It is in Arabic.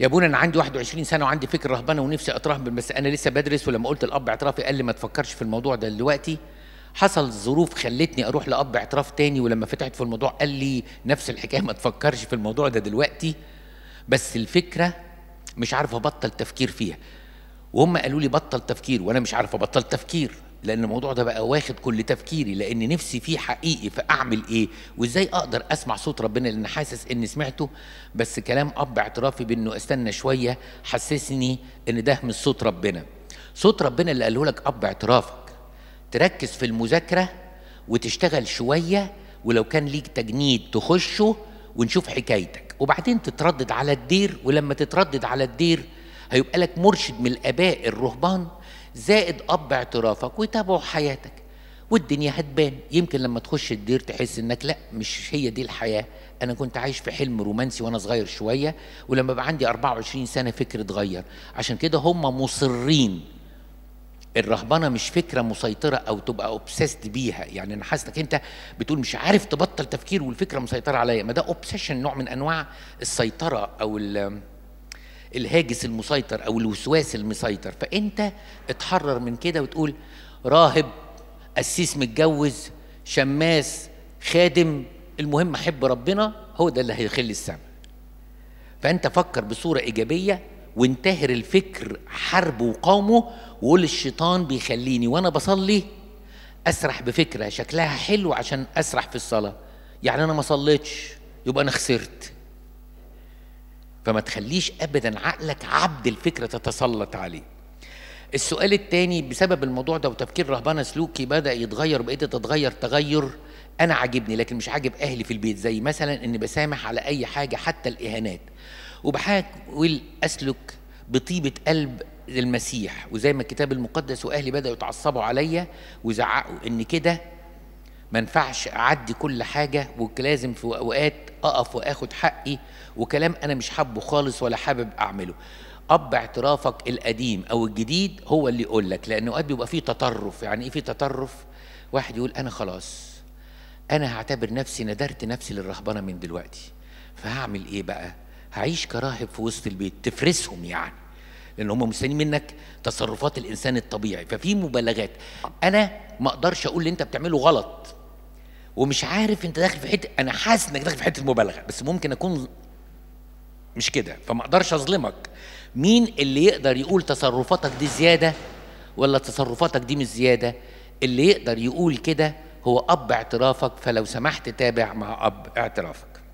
يا ابونا انا عندي 21 سنه وعندي فكر رهبانه ونفسي اترهب بس انا لسه بدرس ولما قلت الاب اعترافي قال لي ما تفكرش في الموضوع ده دلوقتي حصل ظروف خلتني اروح لاب اعتراف تاني ولما فتحت في الموضوع قال لي نفس الحكايه ما تفكرش في الموضوع ده دلوقتي بس الفكره مش عارف ابطل تفكير فيها وهم قالوا لي بطل تفكير وانا مش عارف ابطل تفكير لان الموضوع ده بقى واخد كل تفكيري لان نفسي فيه حقيقي فاعمل ايه وازاي اقدر اسمع صوت ربنا لان حاسس اني سمعته بس كلام اب اعترافي بانه استنى شويه حسسني ان ده مش صوت ربنا صوت ربنا اللي قاله لك اب اعترافك تركز في المذاكره وتشتغل شويه ولو كان ليك تجنيد تخشه ونشوف حكايتك وبعدين تتردد على الدير ولما تتردد على الدير هيبقى لك مرشد من الاباء الرهبان زائد اب اعترافك ويتابعوا حياتك والدنيا هتبان يمكن لما تخش الدير تحس انك لا مش هي دي الحياه انا كنت عايش في حلم رومانسي وانا صغير شويه ولما بقى عندي 24 سنه فكر اتغير عشان كده هم مصرين الرهبنه مش فكره مسيطره او تبقى اوبسيست بيها يعني انا حاسسك انت بتقول مش عارف تبطل تفكير والفكره مسيطره عليا ما ده اوبسيشن نوع من انواع السيطره او الهاجس المسيطر او الوسواس المسيطر فانت اتحرر من كده وتقول راهب قسيس متجوز شماس خادم المهم احب ربنا هو ده اللي هيخلي السماء فانت فكر بصوره ايجابيه وانتهر الفكر حرب وقاومه وقول الشيطان بيخليني وانا بصلي اسرح بفكره شكلها حلو عشان اسرح في الصلاه يعني انا ما صليتش يبقى انا خسرت فما تخليش ابدا عقلك عبد الفكره تتسلط عليه السؤال الثاني بسبب الموضوع ده وتفكير رهبانه سلوكي بدا يتغير بقيت تتغير تغير انا عاجبني لكن مش عاجب اهلي في البيت زي مثلا اني بسامح على اي حاجه حتى الاهانات وبحاول اسلك بطيبه قلب المسيح وزي ما الكتاب المقدس واهلي بداوا يتعصبوا عليا ويزعقوا ان كده ما ينفعش اعدي كل حاجه ولازم في اوقات اقف واخد حقي وكلام انا مش حابه خالص ولا حابب اعمله اب اعترافك القديم او الجديد هو اللي يقول لك لان اوقات بيبقى فيه تطرف يعني ايه في تطرف واحد يقول انا خلاص انا هعتبر نفسي ندرت نفسي للرهبنه من دلوقتي فهعمل ايه بقى هعيش كراهب في وسط البيت تفرسهم يعني لان هم مستنيين منك تصرفات الانسان الطبيعي ففي مبالغات انا ما اقدرش اقول اللي انت بتعمله غلط ومش عارف انت داخل في حته انا حاسس انك داخل في حته مبالغه بس ممكن اكون مش كده فما اقدرش اظلمك مين اللي يقدر يقول تصرفاتك دي زياده ولا تصرفاتك دي مش زياده اللي يقدر يقول كده هو اب اعترافك فلو سمحت تابع مع اب اعترافك